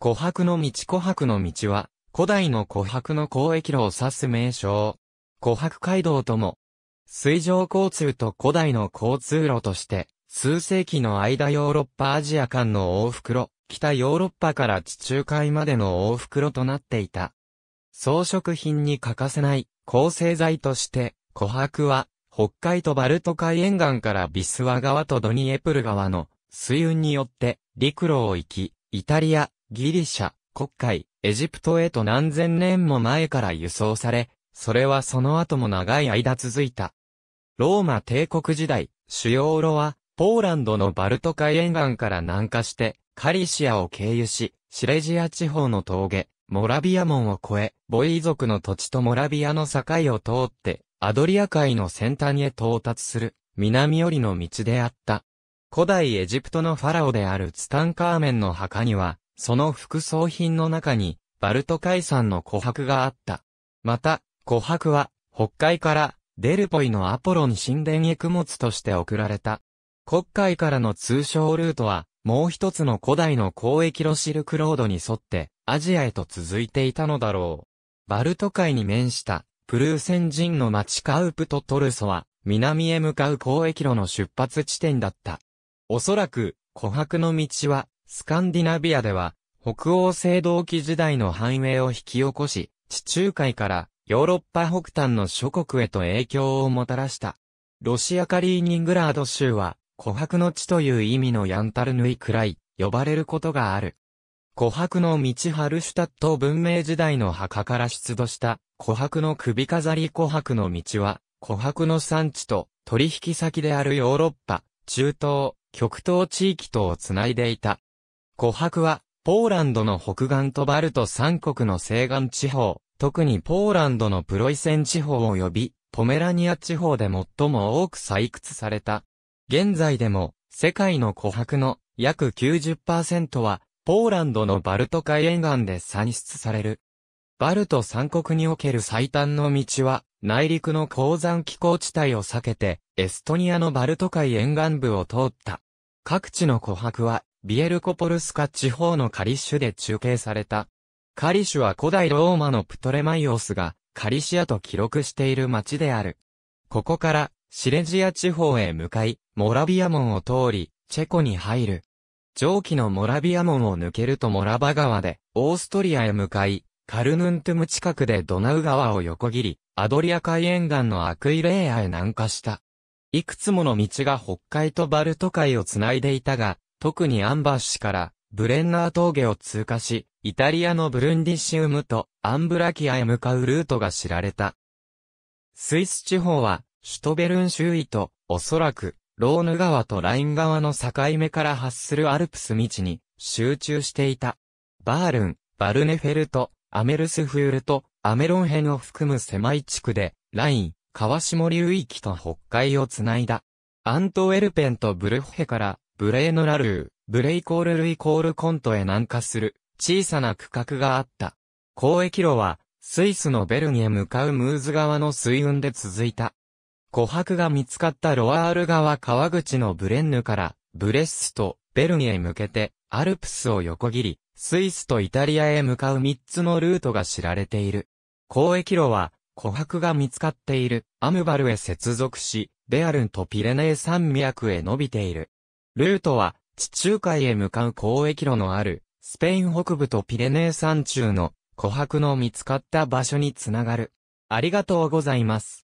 琥珀の道琥珀の道は、古代の琥珀の交易路を指す名称。琥珀街道とも、水上交通と古代の交通路として、数世紀の間ヨーロッパアジア間の往復路、北ヨーロッパから地中海までの往復路となっていた。装飾品に欠かせない、構成材として、琥珀は、北海とバルト海沿岸からビスワ川とドニエプル川の水運によって陸路を行き、イタリア、ギリシャ、国会、エジプトへと何千年も前から輸送され、それはその後も長い間続いた。ローマ帝国時代、主要路は、ポーランドのバルト海沿岸から南下して、カリシアを経由し、シレジア地方の峠、モラビア門を越え、ボイ族の土地とモラビアの境を通って、アドリア海の先端へ到達する、南寄りの道であった。古代エジプトのファラオであるツタンカーメンの墓には、その副葬品の中に、バルト海産の琥珀があった。また、琥珀は、北海から、デルポイのアポロン神殿へ供物として送られた。国海からの通称ルートは、もう一つの古代の交易路シルクロードに沿って、アジアへと続いていたのだろう。バルト海に面した、プルーセン人の町カウプとトルソは、南へ向かう交易路の出発地点だった。おそらく、琥珀の道は、スカンディナビアでは、北欧青銅器時代の繁栄を引き起こし、地中海からヨーロッパ北端の諸国へと影響をもたらした。ロシアカリーニングラード州は、琥珀の地という意味のヤンタルヌイくらい、呼ばれることがある。琥珀の道ハルシュタット文明時代の墓から出土した琥珀の首飾り琥珀の道は、琥珀の産地と取引先であるヨーロッパ、中東、極東地域とをつないでいた。琥珀は、ポーランドの北岸とバルト三国の西岸地方、特にポーランドのプロイセン地方及び、ポメラニア地方で最も多く採掘された。現在でも、世界の琥珀の約90%は、ポーランドのバルト海沿岸で産出される。バルト三国における最短の道は、内陸の鉱山気候地帯を避けて、エストニアのバルト海沿岸部を通った。各地の琥珀は、ビエルコポルスカ地方のカリッシュで中継された。カリッシュは古代ローマのプトレマイオスがカリシアと記録している町である。ここからシレジア地方へ向かい、モラビア門を通り、チェコに入る。上記のモラビア門を抜けるとモラバ川で、オーストリアへ向かい、カルヌントゥム近くでドナウ川を横切り、アドリア海沿岸のアクイレーアへ南下した。いくつもの道が北海とバルト海をつないでいたが、特にアンバー市からブレンナー峠を通過し、イタリアのブルンディシウムとアンブラキアへ向かうルートが知られた。スイス地方は、シュトベルン周囲と、おそらく、ローヌ川とライン川の境目から発するアルプス道に集中していた。バールン、バルネフェルト、アメルスフールとアメロン辺を含む狭い地区で、ライン、川下流域と北海をつないだ。アントウェルペンとブルッヘからブレーノラルー、ブレイコールルイコールコントへ南下する、小さな区画があった。交易路は、スイスのベルンへ向かうムーズ川の水運で続いた。琥珀が見つかったロワール川川口のブレンヌから、ブレッスとベルンへ向けて、アルプスを横切り、スイスとイタリアへ向かう3つのルートが知られている。交易路は、琥珀が見つかっているアムバルへ接続し、ベアルンとピレネー山脈へ伸びている。ルートは、地中海へ向かう交易路のある、スペイン北部とピレネー山中の琥珀の見つかった場所につながる。ありがとうございます。